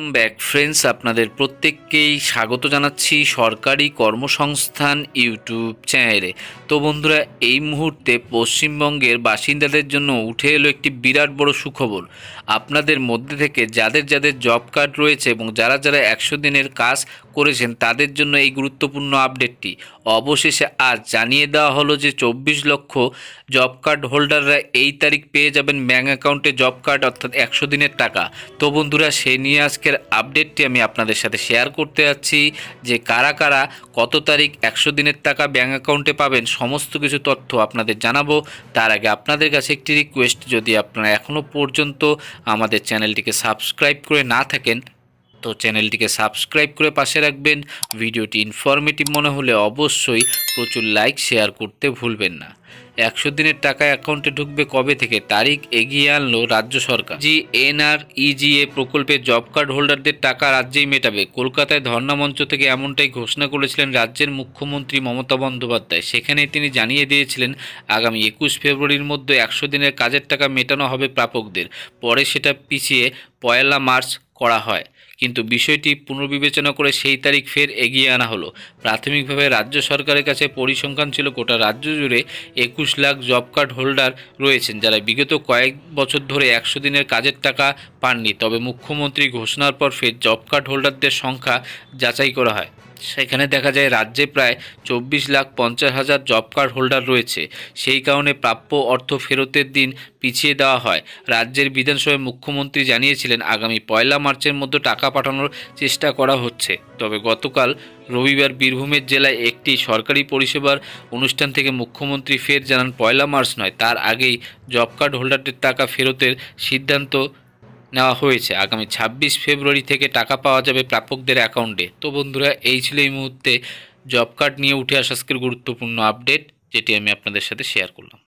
welcome back friends আপনাদের প্রত্যেককেই স্বাগত জানাচ্ছি সরকারি কর্মসংস্থান ইউটিউব চ্যানেলে তো বন্ধুরা এই মুহূর্তে পশ্চিমবঙ্গের বাসিন্দাদের জন্য উঠে এলো একটি বিরাট বড় সুখবর আপনাদের মধ্যে থেকে যাদের যাদের জব কার্ড রয়েছে এবং যারা যারা একশো দিনের কাজ করেছেন তাদের জন্য এই গুরুত্বপূর্ণ আপডেটটি অবশেষে আজ জানিয়ে দেওয়া হলো যে চব্বিশ লক্ষ জব কার্ড হোল্ডাররা এই তারিখ পেয়ে যাবেন ব্যাঙ্ক অ্যাকাউন্টে জব কার্ড অর্থাৎ একশো দিনের টাকা তো বন্ধুরা সে নিয়ে আজকে আজকের আপডেটটি আমি আপনাদের সাথে শেয়ার করতে যাচ্ছি যে কারা কারা কত তারিখ একশো দিনের টাকা ব্যাঙ্ক অ্যাকাউন্টে পাবেন সমস্ত কিছু তথ্য আপনাদের জানাবো তার আগে আপনাদের কাছে একটি রিকোয়েস্ট যদি আপনারা এখনও পর্যন্ত আমাদের চ্যানেলটিকে সাবস্ক্রাইব করে না থাকেন তো চ্যানেলটিকে সাবস্ক্রাইব করে পাশে রাখবেন ভিডিওটি ইনফরমেটিভ মনে হলে অবশ্যই প্রচুর লাইক শেয়ার করতে ভুলবেন না একশো দিনের টাকা অ্যাকাউন্টে ঢুকবে কবে থেকে তারিখ এগিয়ে আনলো রাজ্য সরকার জি এনআর ইজিএ প্রকল্পে জব কার্ড হোল্ডারদের টাকা রাজ্যেই মেটাবে কলকাতায় ধর্না মঞ্চ থেকে এমনটাই ঘোষণা করেছিলেন রাজ্যের মুখ্যমন্ত্রী মমতা বন্দ্যোপাধ্যায় সেখানে তিনি জানিয়ে দিয়েছিলেন আগামী একুশ ফেব্রুয়ারির মধ্যে একশো দিনের কাজের টাকা মেটানো হবে প্রাপকদের পরে সেটা পিছিয়ে পয়লা মার্চ করা হয় কিন্তু বিষয়টি পুনর্বিবেচনা করে সেই তারিখ ফের এগিয়ে আনা হলো প্রাথমিকভাবে রাজ্য সরকারের কাছে পরিসংখ্যান ছিল গোটা রাজ্য জুড়ে একুশ লাখ জব কার্ড হোল্ডার রয়েছেন যারা বিগত কয়েক বছর ধরে একশো দিনের কাজের টাকা পাননি তবে মুখ্যমন্ত্রী ঘোষণার পর ফের জব কার্ড হোল্ডারদের সংখ্যা যাচাই করা হয় সেখানে দেখা যায় রাজ্যে প্রায় চব্বিশ লাখ পঞ্চাশ হাজার জব কার্ড হোল্ডার রয়েছে সেই কারণে প্রাপ্য অর্থ ফেরতের দিন পিছিয়ে দেওয়া হয় রাজ্যের বিধানসভায় মুখ্যমন্ত্রী জানিয়েছিলেন আগামী পয়লা মার্চের মধ্যে টাকা টাকা পাঠানোর চেষ্টা করা হচ্ছে তবে গতকাল রবিবার বীরভূমের জেলায় একটি সরকারি পরিষেবার অনুষ্ঠান থেকে মুখ্যমন্ত্রী ফের জানান পয়লা মার্চ নয় তার আগেই জব কার্ড হোল্ডারদের টাকা ফেরতের সিদ্ধান্ত নেওয়া হয়েছে আগামী ২৬ ফেব্রুয়ারি থেকে টাকা পাওয়া যাবে প্রাপকদের অ্যাকাউন্টে তো বন্ধুরা এই ছিল এই মুহূর্তে জব কার্ড নিয়ে উঠে আসা আজকের গুরুত্বপূর্ণ আপডেট যেটি আমি আপনাদের সাথে শেয়ার করলাম